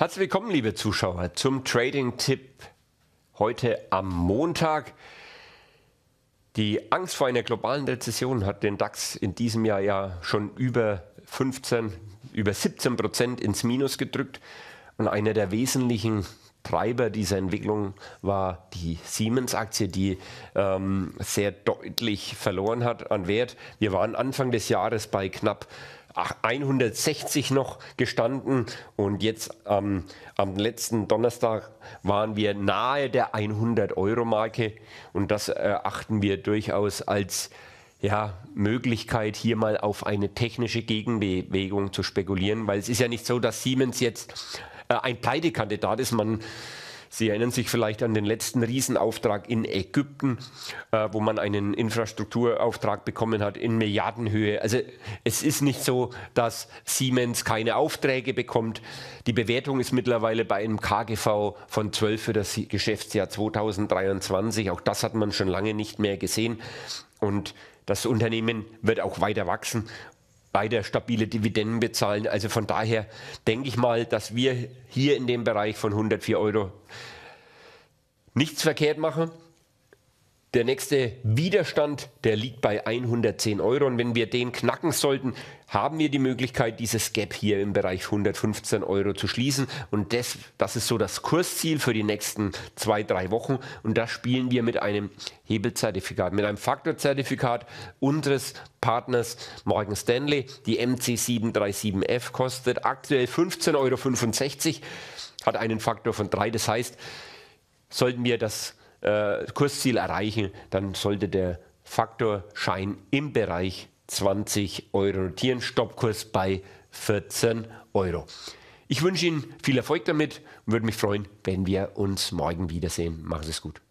Herzlich willkommen, liebe Zuschauer, zum Trading-Tipp heute am Montag. Die Angst vor einer globalen Rezession hat den DAX in diesem Jahr ja schon über 15, über 17 Prozent ins Minus gedrückt. Und einer der wesentlichen Treiber dieser Entwicklung war die Siemens-Aktie, die ähm, sehr deutlich verloren hat an Wert. Wir waren Anfang des Jahres bei knapp 160 noch gestanden und jetzt ähm, am letzten Donnerstag waren wir nahe der 100-Euro-Marke und das erachten äh, wir durchaus als ja, Möglichkeit, hier mal auf eine technische Gegenbewegung zu spekulieren, weil es ist ja nicht so, dass Siemens jetzt äh, ein Pleitekandidat ist. Man Sie erinnern sich vielleicht an den letzten Riesenauftrag in Ägypten, äh, wo man einen Infrastrukturauftrag bekommen hat in Milliardenhöhe. Also es ist nicht so, dass Siemens keine Aufträge bekommt. Die Bewertung ist mittlerweile bei einem KGV von 12 für das Geschäftsjahr 2023. Auch das hat man schon lange nicht mehr gesehen. Und das Unternehmen wird auch weiter wachsen weiter stabile Dividenden bezahlen. Also von daher denke ich mal, dass wir hier in dem Bereich von 104 Euro nichts verkehrt machen. Der nächste Widerstand, der liegt bei 110 Euro. Und wenn wir den knacken sollten, haben wir die Möglichkeit, dieses Gap hier im Bereich 115 Euro zu schließen. Und das, das ist so das Kursziel für die nächsten zwei, drei Wochen. Und da spielen wir mit einem Hebelzertifikat, mit einem Faktorzertifikat unseres Partners Morgan Stanley. Die MC737F kostet aktuell 15,65 Euro, hat einen Faktor von drei. Das heißt, sollten wir das äh, Kursziel erreichen, dann sollte der Faktorschein im Bereich 20 Euro rotieren. Stoppkurs bei 14 Euro. Ich wünsche Ihnen viel Erfolg damit und würde mich freuen, wenn wir uns morgen wiedersehen. Machen Sie es gut.